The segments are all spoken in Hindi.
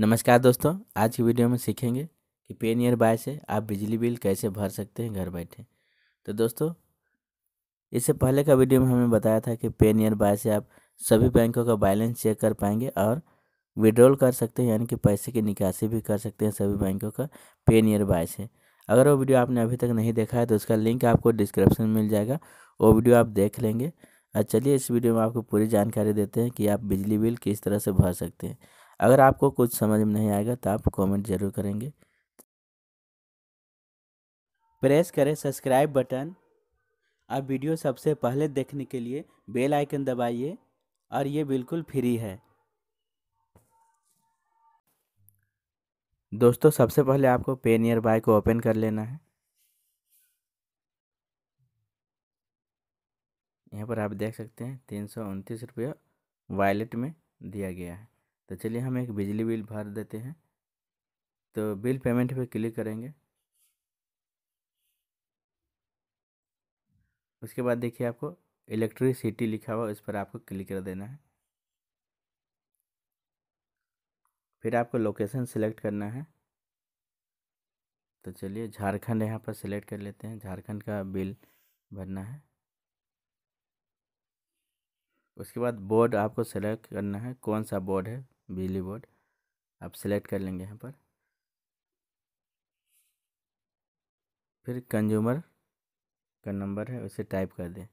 नमस्कार दोस्तों आज की वीडियो में सीखेंगे कि पे नियर बाय से आप बिजली बिल कैसे भर सकते हैं घर बैठे तो दोस्तों इससे पहले का वीडियो में हमने बताया था कि पे नियर बाय से आप सभी बैंकों का बैलेंस चेक कर पाएंगे और विड्रॉल कर सकते हैं यानी कि पैसे की निकासी भी कर सकते हैं सभी बैंकों का पे नियर बाय से अगर वो वीडियो आपने अभी तक नहीं देखा है तो उसका लिंक आपको डिस्क्रिप्शन में मिल जाएगा वो वीडियो आप देख लेंगे और चलिए इस वीडियो में आपको पूरी जानकारी देते हैं कि आप बिजली बिल किस तरह से भर सकते हैं अगर आपको कुछ समझ में नहीं आएगा तो आप कमेंट जरूर करेंगे प्रेस करें सब्सक्राइब बटन और वीडियो सबसे पहले देखने के लिए बेल आइकन दबाइए और ये बिल्कुल फ्री है दोस्तों सबसे पहले आपको पे नियर बाय को ओपन कर लेना है यहाँ पर आप देख सकते हैं तीन सौ उनतीस रुपया वॉलेट में दिया गया है तो चलिए हम एक बिजली बिल भर देते हैं तो बिल पेमेंट पे क्लिक करेंगे उसके बाद देखिए आपको इलेक्ट्रिसिटी लिखा हुआ इस पर आपको क्लिक कर देना है फिर आपको लोकेशन सेलेक्ट करना है तो चलिए झारखंड यहाँ पर सिलेक्ट कर लेते हैं झारखंड का बिल भरना है उसके बाद बोर्ड आपको सेलेक्ट करना है कौन सा बोर्ड है बिजली बोर्ड आप सेलेक्ट कर लेंगे यहाँ पर फिर कंज्यूमर का नंबर है उसे टाइप कर दें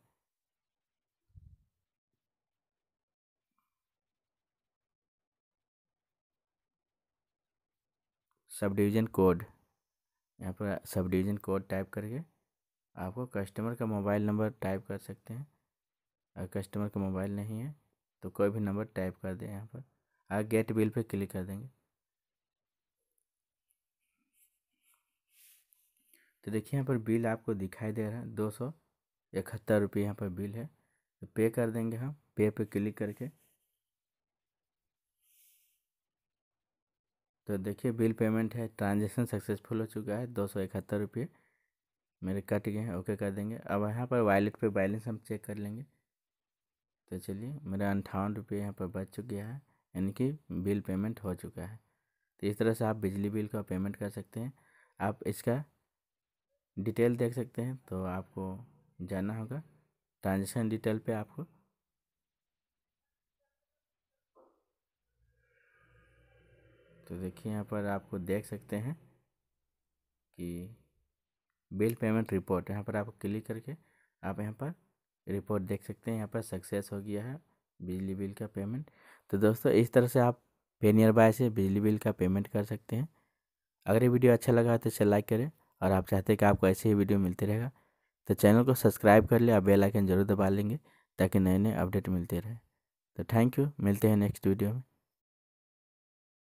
सब डिवीज़न कोड यहाँ पर सब डिवीज़न कोड टाइप करके आपको कस्टमर का मोबाइल नंबर टाइप कर सकते हैं अगर कस्टमर का मोबाइल नहीं है तो कोई भी नंबर टाइप कर दें यहाँ पर और गेट बिल पे क्लिक कर देंगे तो देखिए यहाँ पर बिल आपको दिखाई दे रहा है दो सौ इकहत्तर रुपये यहाँ पर बिल है तो पे कर देंगे हम पे पे क्लिक करके तो देखिए बिल पेमेंट है ट्रांजेक्शन सक्सेसफुल हो चुका है दो सौ इकहत्तर रुपये मेरे कट गए हैं ओके कर देंगे अब यहाँ पर वॉलेट पे बैलेंस हम चेक कर लेंगे तो चलिए मेरा अंठावन रुपये यहाँ पर बच चुक गया है यानी कि बिल पेमेंट हो चुका है तो इस तरह से आप बिजली बिल का पेमेंट कर सकते हैं आप इसका डिटेल देख सकते हैं तो आपको जाना होगा ट्रांजेक्शन डिटेल पे आपको तो देखिए यहाँ पर आपको देख सकते हैं कि बिल पेमेंट रिपोर्ट यहाँ पर आप क्लिक करके आप यहाँ पर रिपोर्ट देख सकते हैं यहाँ पर सक्सेस हो गया है बिजली बिल का पेमेंट तो दोस्तों इस तरह से आप पे नियर बाय से बिजली बिल का पेमेंट कर सकते हैं अगर ये वीडियो अच्छा लगा तो इसे लाइक करें और आप चाहते हैं कि आपको ऐसे ही वीडियो मिलते रहेगा तो चैनल को सब्सक्राइब कर लें और बेल आइकन जरूर दबा लेंगे ताकि नए नए अपडेट मिलते रहे तो थैंक यू मिलते हैं नेक्स्ट वीडियो में